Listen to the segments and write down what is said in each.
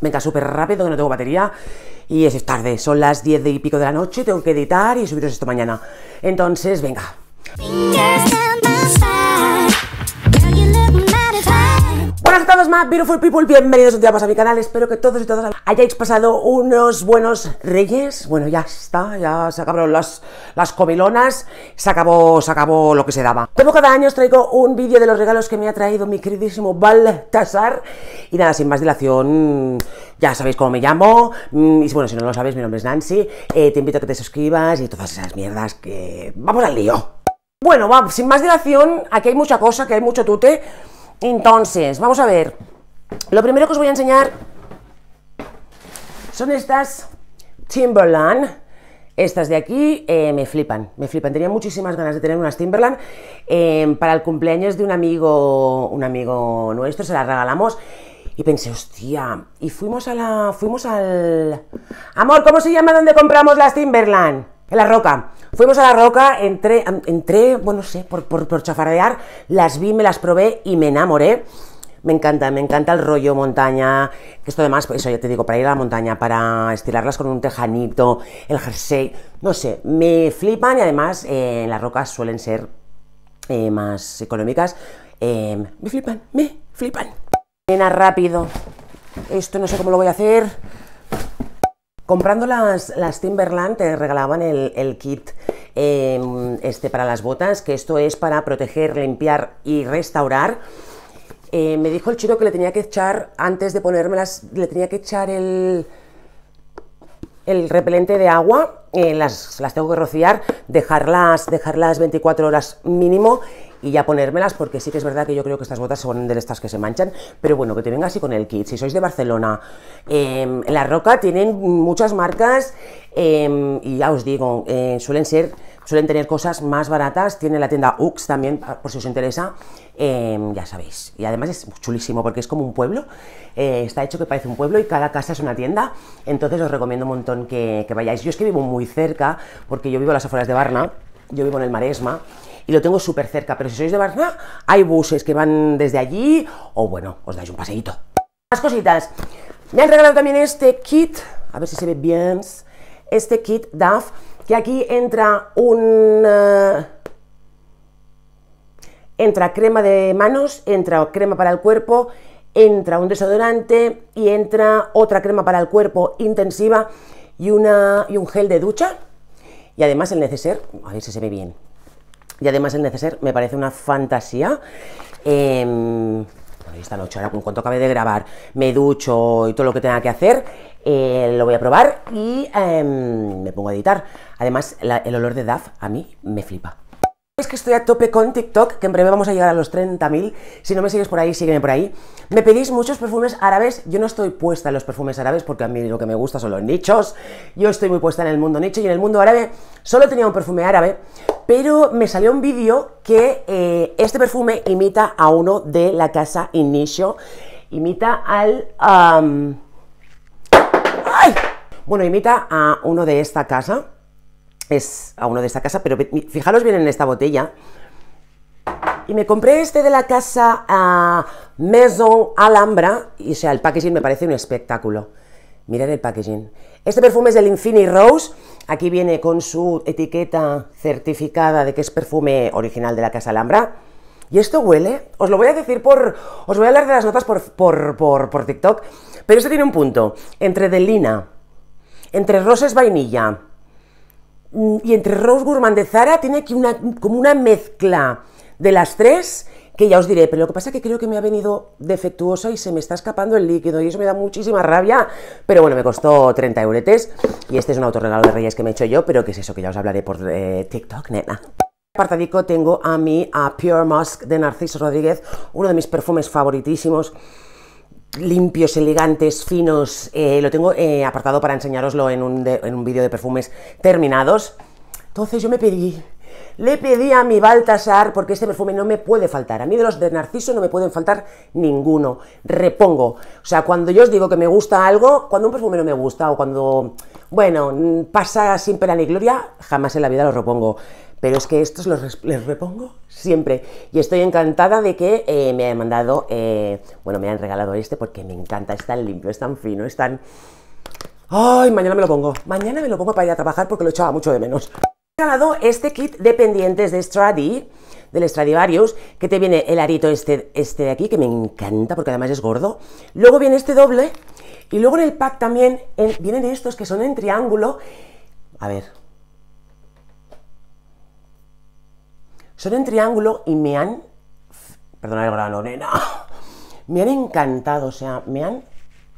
Venga, súper rápido, que no tengo batería. Y es tarde, son las 10 y pico de la noche, tengo que editar y subiros esto mañana. Entonces, venga. Hola a todos, más beautiful people, bienvenidos un día más a mi canal, espero que todos y todas hayáis pasado unos buenos reyes, bueno ya está, ya se acabaron las, las comilonas, se acabó, se acabó lo que se daba. Como cada año os traigo un vídeo de los regalos que me ha traído mi queridísimo Baltasar, y nada, sin más dilación, ya sabéis cómo me llamo, mm, y bueno, si no lo sabéis, mi nombre es Nancy, eh, te invito a que te suscribas y todas esas mierdas que... ¡Vamos al lío! Bueno, sin más dilación, aquí hay mucha cosa, que hay mucho tute... Entonces, vamos a ver. Lo primero que os voy a enseñar son estas Timberland. Estas de aquí eh, me flipan, me flipan. Tenía muchísimas ganas de tener unas Timberland. Em, para el cumpleaños de un amigo, un amigo nuestro, se las regalamos. Y pensé, hostia, y fuimos a la. Fuimos al. Amor, ¿cómo se llama donde compramos las Timberland? En La Roca. Fuimos a La Roca, entré, entré bueno, sé, por, por, chafardear, las vi, me las probé y me enamoré me encanta, me encanta el rollo montaña, esto además, pues eso ya te digo, para ir a la montaña, para estirarlas con un tejanito, el jersey, no sé, me flipan y además eh, las rocas suelen ser eh, más económicas. Eh, me flipan, me flipan. Llena rápido. Esto no sé cómo lo voy a hacer. Comprando las, Timberland te regalaban el, kit em, este para las botas, que esto es para proteger, limpiar y restaurar. Eh, me dijo el chico que le tenía que echar, antes de ponérmelas, le tenía que echar el, el repelente de agua, eh, las, las, tengo que rociar, dejarlas, dejarlas 24 horas mínimo y ya ponérmelas, porque sí que es verdad que yo creo que estas botas son de estas que se manchan, pero bueno, que te venga así con el kit. Si sois de Barcelona, em, en La Roca tienen muchas marcas em, y ya os digo, eh, suelen ser, suelen tener cosas más baratas. Tiene la tienda UX también, ah, por si os interesa, em, ya sabéis. Y además es chulísimo porque es como un pueblo, eh, está hecho que parece un pueblo y cada casa es una tienda. Entonces os recomiendo un montón que, que vayáis. Yo es que vivo muy cerca, porque yo vivo a las afueras de Barna, yo vivo en el Maresma y lo tengo súper cerca. Pero si sois de Barcelona, hay buses que van desde allí o bueno, os dais un paseíto. Más cositas. Me han regalado también este kit, a ver si se ve bien, este kit DAF, que aquí entra un... Eh, entra crema de manos, entra crema para el cuerpo, entra un desodorante y entra otra crema para el cuerpo intensiva y, una, y un gel de ducha. Y además el neceser, a ver si se ve bien, y además el neceser me parece una fantasía. Eh, em, esta noche, ahora con cuanto acabe de grabar, me ducho y todo lo que tenga que hacer, eh, lo voy a probar y em, me pongo a editar. Además, el olor de DAF a mí me flipa. Es que estoy a tope con TikTok, que en breve vamos a llegar a los 30.000. Si no me sigues por ahí, sígueme por ahí. Me pedís muchos perfumes árabes. Yo no estoy puesta en los perfumes árabes porque a mí lo que me gusta son los nichos. Yo estoy muy puesta en el mundo nicho y en el mundo árabe solo tenía un perfume árabe. Pero me salió un vídeo que eh, este perfume imita a uno de la casa Inicio. Imita al... Bueno, imita a uno de esta casa es a uno de esta casa, pero fijaros bien en esta botella. Y me compré este de la casa ah, Maison Alhambra, y o sea, el packaging me parece un espectáculo. Mirad el packaging. Este perfume es del Infini Rose. Aquí viene con su etiqueta certificada de que es perfume original de la Casa Alhambra. Y esto huele, os lo voy a decir por. Os voy a hablar de las notas por, por, por, por TikTok. Pero esto tiene un punto. Entre delina entre roses vainilla, y entre Rose Gourmand de Zara tiene aquí una, como una mezcla de las tres que ya os diré, pero lo que pasa es que creo que me ha venido defectuosa y se me está escapando el líquido y eso me da muchísima rabia, pero bueno, me costó 30 euretes y este es un autorregalo de Reyes que me he hecho yo, pero que es eso que ya os hablaré por eh, TikTok, nena apartadico tengo a mí a Pure Musk de Narciso Rodríguez, uno de mis perfumes favoritísimos limpios, elegantes, finos. Eh, lo tengo eh, apartado para enseñároslo en un, un vídeo de perfumes terminados. Entonces yo me pedí, le pedí a mi Baltasar, porque este perfume no me puede faltar. A mí de los de Narciso no me pueden faltar ninguno. Repongo. O sea, cuando yo os digo que me gusta algo, cuando un perfume no me gusta o cuando, bueno, mm, pasa sin pena ni gloria, jamás en la vida lo repongo. Pero es que estos los, les repongo siempre. Y estoy encantada de que eh, me hayan mandado, eh, bueno, me han regalado este porque me encanta, es tan limpio, es tan fino, es tan... ¡Ay! Mañana me lo pongo. Mañana me lo pongo para ir a trabajar porque lo echaba mucho de menos. He regalado este kit de pendientes de Stradi, del Stradivarius, que te viene el arito este, este de aquí, que me encanta porque además es gordo. Luego viene este doble y luego en el pack también vienen estos que son en triángulo. A ver, Son en triángulo y me han... Perdona el grano, nena. Me han encantado, o sea, me han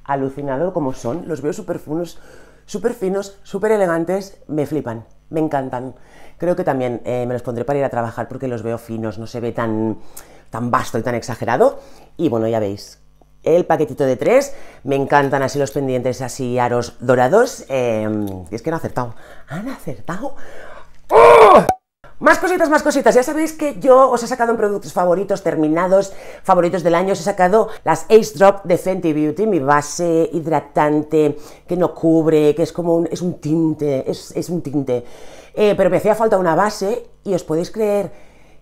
alucinado como son. Los veo súper finos, súper finos, súper elegantes. Me flipan, me encantan. Creo que también eh, me los pondré para ir a trabajar porque los veo finos, no se ve tan, tan vasto y tan exagerado. Y bueno, ya veis, el paquetito de tres. Me encantan así los pendientes, así aros dorados. Eh, es que han acertado. Han acertado. Más cositas, más cositas. Ya sabéis que yo os he sacado en productos favoritos, terminados, favoritos del año. Os he sacado las Ace Drop de Fenty Beauty, mi base hidratante que no cubre, que es como un, es un tinte, es, un tinte. Eh, pero me hacía falta una base y os podéis creer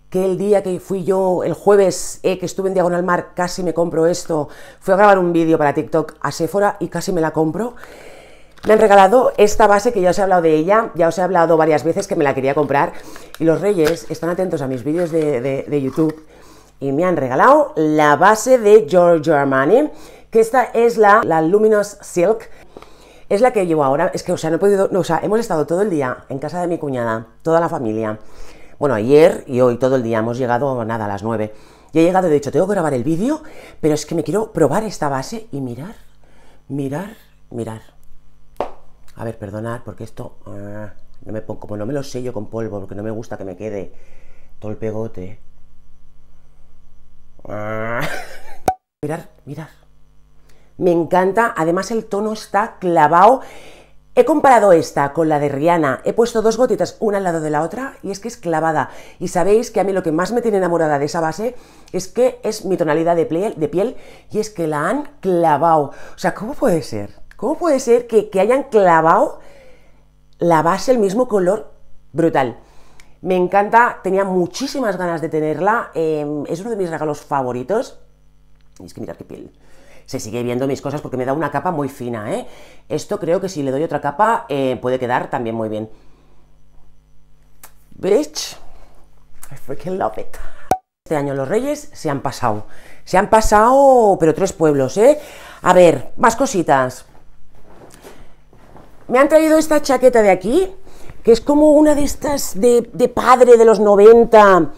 que el día que fui yo, el jueves eh, que estuve en Diagonal Mar, casi me compro esto. Fui a grabar un vídeo para TikTok a Sephora y casi me la compro. Me han regalado esta base que ya os he hablado de ella, ya os he hablado varias veces que me la quería comprar. Y los reyes están atentos a mis vídeos de, YouTube y me han regalado la base de George Armani, que esta es la, la Luminous Silk. Es la que llevo ahora, es que, o sea, no he podido, no, o sea, hemos estado todo el día en casa de mi cuñada, toda la familia. Bueno, ayer y hoy, todo el día, hemos llegado, nada, a las 9. Y he llegado y he dicho, tengo que grabar el vídeo, pero es que me quiero probar esta base y mirar, mirar, mirar. A ver, perdonad, porque esto... Ah, no me, pongo, como no me lo sello con polvo, porque no me gusta que me quede todo el pegote. Ah. mirar, mirar. Me encanta, además el tono está clavado. He comparado esta con la de Rihanna, he puesto dos gotitas una al lado de la otra y es que es clavada. Y sabéis que a mí lo que más me tiene enamorada de esa base es que es mi tonalidad de piel, de piel y es que la han clavado. O sea, ¿cómo puede ser? ¿Cómo puede ser que, hayan clavado la base el mismo color? Brutal. Me encanta, tenía muchísimas ganas de tenerla. Em, es uno de mis regalos favoritos. es que mirad qué piel. Se sigue viendo mis cosas porque me da una capa muy fina, ¿eh? Esto creo que si le doy otra capa eh, puede quedar también muy bien. Bitch, I freaking love it. Este año los reyes se han pasado. Se han pasado, pero tres pueblos, ¿eh? A ver, más cositas me han traído esta chaqueta de aquí, que es como una de estas de, padre de los 90.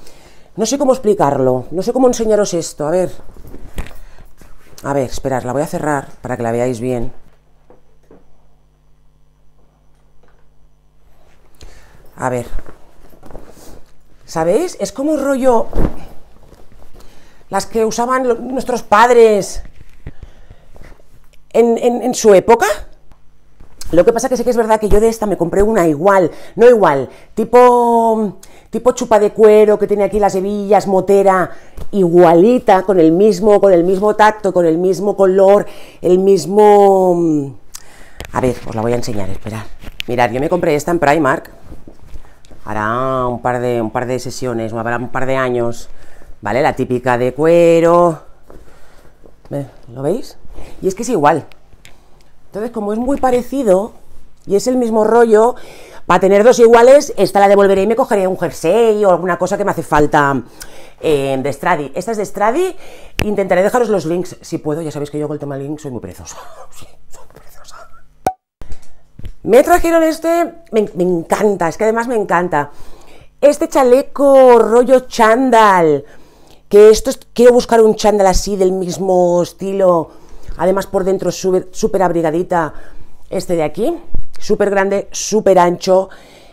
No sé cómo explicarlo, no sé cómo enseñaros esto. A ver, a ver, esperad, la voy a cerrar para que la veáis bien. A ver. ¿Sabéis? Es como un rollo... Las que usaban nuestros padres en su época. Lo que pasa que sé que es verdad que yo de esta me compré una igual, no igual, tipo tipo chupa de cuero que tiene aquí las hebillas, motera, igualita, con el mismo, con el mismo tacto, con el mismo color, el mismo mm, A ver, os la voy a enseñar, esperad. Mirad, yo me compré esta en Primark. Hará un par de un par de sesiones, habrá un par de años, ¿vale? La típica de cuero. ¿Lo veis? Y es que es igual, entonces, como es muy parecido y es el mismo rollo, para tener dos iguales, esta la devolveré y me cogeré un jersey o alguna cosa que me hace falta em, de Stradi. Esta es de Stradi, intentaré dejaros los links si puedo, ya sabéis que yo con el tema link soy muy perezosa. Sí, soy Me trajeron este, me, encanta, es que además me encanta. Este chaleco rollo chandal. que esto es, quiero buscar un chándal así del mismo estilo Además, por dentro es súper abrigadita este de aquí. Súper grande, súper ancho.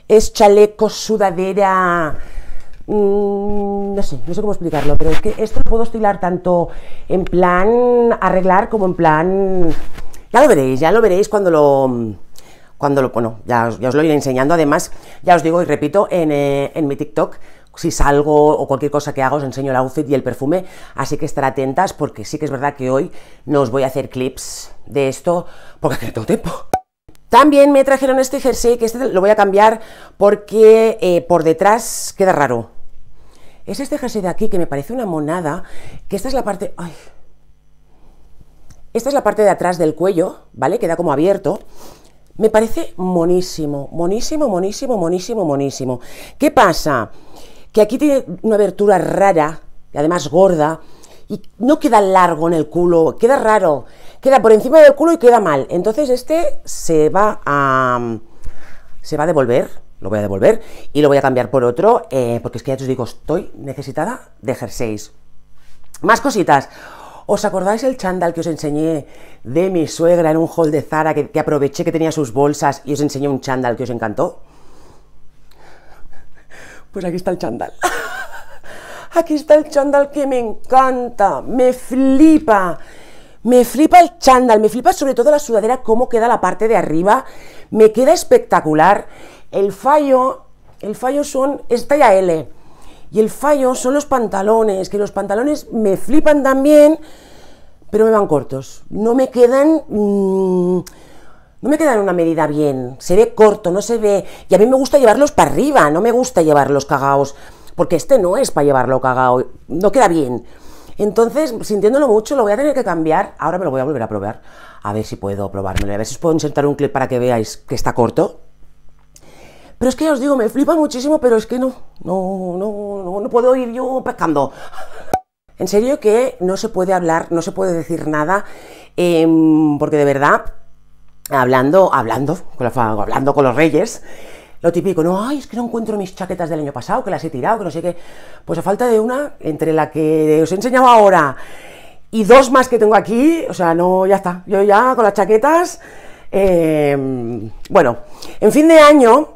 Es chaleco, sudadera. Mm, no sé, no sé cómo explicarlo, pero es que esto lo puedo estilar tanto en plan arreglar como en plan. Ya lo veréis, ya lo veréis cuando lo cuando lo, bueno, ya os, lo iré enseñando. Además, ya os digo y repito, en, eh, en mi TikTok si salgo o cualquier cosa que hago os enseño la outfit y el perfume, así que estar atentas porque sí que es verdad que hoy no os voy a hacer clips de esto porque no tengo tiempo. También me trajeron este jersey, que este lo voy a cambiar porque eh, por detrás queda raro. Es este jersey de aquí que me parece una monada, que esta es la parte... Ay. Esta es la parte de atrás del cuello, ¿vale? Queda como abierto. Me parece monísimo, monísimo, monísimo, monísimo, monísimo. ¿Qué pasa? que aquí tiene una abertura rara, y además gorda, y no queda largo en el culo, queda raro, queda por encima del culo y queda mal. Entonces este se va a... se va a devolver, lo voy a devolver, y lo voy a cambiar por otro, eh, porque es que ya os digo, estoy necesitada de jerseys. Más cositas. ¿Os acordáis el Chandal que os enseñé de mi suegra en un hall de Zara que, que aproveché que tenía sus bolsas y os enseñé un chándal que os encantó? Pues aquí está el chandal. aquí está el chandal que me encanta, me flipa. Me flipa el chándal, me flipa sobre todo la sudadera, cómo queda la parte de arriba. Me queda espectacular. El fallo, el fallo son, esta talla L. Y el fallo son los pantalones, que los pantalones me flipan también, pero me van cortos. No me quedan... Mm, no me queda en una medida bien, se ve corto, no se ve. Y a mí me gusta llevarlos para arriba, no me gusta llevarlos cagaos, porque este no es para llevarlo cagao, no queda bien. Entonces, sintiéndolo mucho, lo voy a tener que cambiar. Ahora me lo voy a volver a probar. A ver si puedo probármelo. A ver si os puedo insertar un clip para que veáis que está corto. Pero es que os digo, me flipa muchísimo, pero es que no, no, no, no, no puedo ir yo pescando. En serio que no se puede hablar, no se puede decir nada, em, porque de verdad hablando, hablando, hablando con los reyes, lo típico, no, ay, es que no encuentro mis chaquetas del año pasado, que las he tirado, que no sé qué. Pues a falta de una, entre la que os he enseñado ahora y dos más que tengo aquí, o sea, no, ya está. Yo ya con las chaquetas. Em, bueno, en fin de año,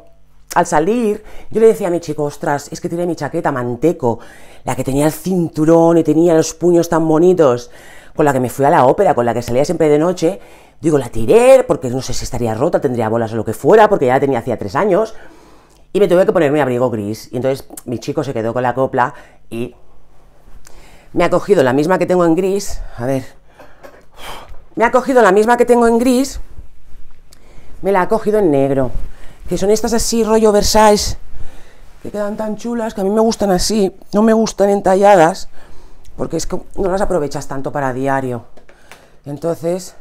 al salir, yo le decía a mi chico, ostras, es que tiene mi chaqueta manteco, la que tenía el cinturón y tenía los puños tan bonitos con la que me fui a la ópera, con la que salía siempre de noche, digo, la tiré porque no sé si estaría rota, tendría bolas o lo que fuera, porque ya la tenía hacía tres años, y me tuve que poner mi abrigo gris. Y entonces mi chico se quedó con la copla y me ha cogido la misma que tengo en gris, a ver, me ha cogido la misma que tengo en gris, me la ha cogido en negro, que son estas así rollo Versailles, que quedan tan chulas, que a mí me gustan así, no me gustan entalladas porque es que no las aprovechas tanto para diario. Entonces,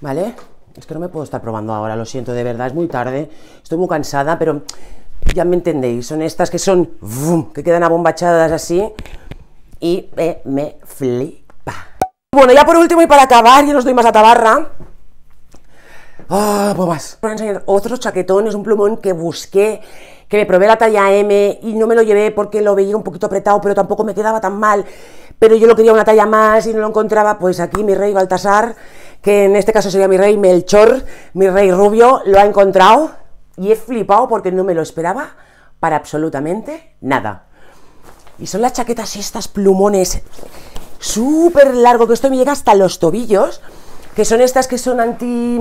¿vale? Es que no me puedo estar probando ahora, lo siento, de verdad, es muy tarde, estoy muy cansada, pero ya me entendéis, son estas que son, que quedan abombachadas así y eh, me flipa. Bueno, ya por último y para acabar, yo no doy más a tabarra. Ah, oh, bombas. Pues Voy a enseñar otros chaquetones, un plumón que busqué que me probé la talla M y no me lo llevé porque lo veía un poquito apretado, pero tampoco me quedaba tan mal. Pero yo lo quería una talla más y no lo encontraba, pues aquí mi rey Baltasar, que en este caso sería mi rey Melchor, mi rey rubio, lo ha encontrado y he flipado porque no me lo esperaba para absolutamente nada. Y son las chaquetas estas plumones súper largo, que esto me llega hasta los tobillos, que son estas que son anti,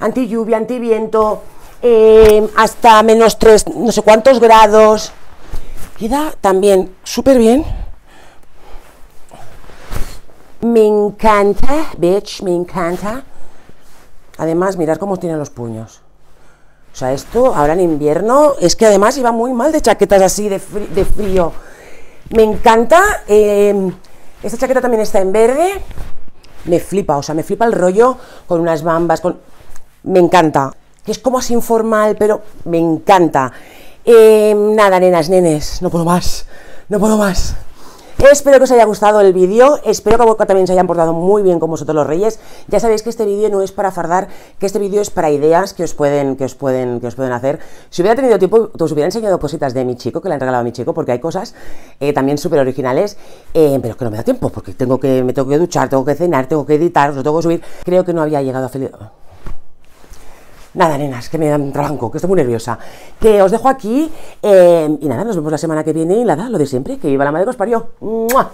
anti lluvia, anti viento, Em, hasta menos tres, no sé cuántos grados. Queda también súper bien. Me encanta, bitch, me encanta. Además, mirar cómo tienen los puños. O sea, esto ahora en invierno es que además iba muy mal de chaquetas así de, frío. Me encanta. Em, esta chaqueta también está en verde. Me flipa, o sea, me flipa el rollo con unas bambas. Con... Me encanta es como así informal, pero me encanta. Eh, nada, nenas, nenes, no puedo más, no puedo más. Espero que os haya gustado el vídeo, espero que también se hayan portado muy bien con vosotros los reyes. Ya sabéis que este vídeo no es para fardar, que este vídeo es para ideas que os pueden, que os pueden, que os pueden hacer. Si hubiera tenido tiempo, os hubiera enseñado cositas de mi chico, que le han regalado a mi chico, porque hay cosas eh, también súper originales, eh, pero que no me da tiempo, porque tengo que, me tengo que duchar, tengo que cenar, tengo que editar, os lo tengo que subir. Creo que no había llegado a feliz. Nada, nenas, que me dan trabanco, que estoy muy nerviosa. Que os dejo aquí eh, y nada, nos vemos la semana que viene y nada, lo de siempre, que iba la madre de os parió.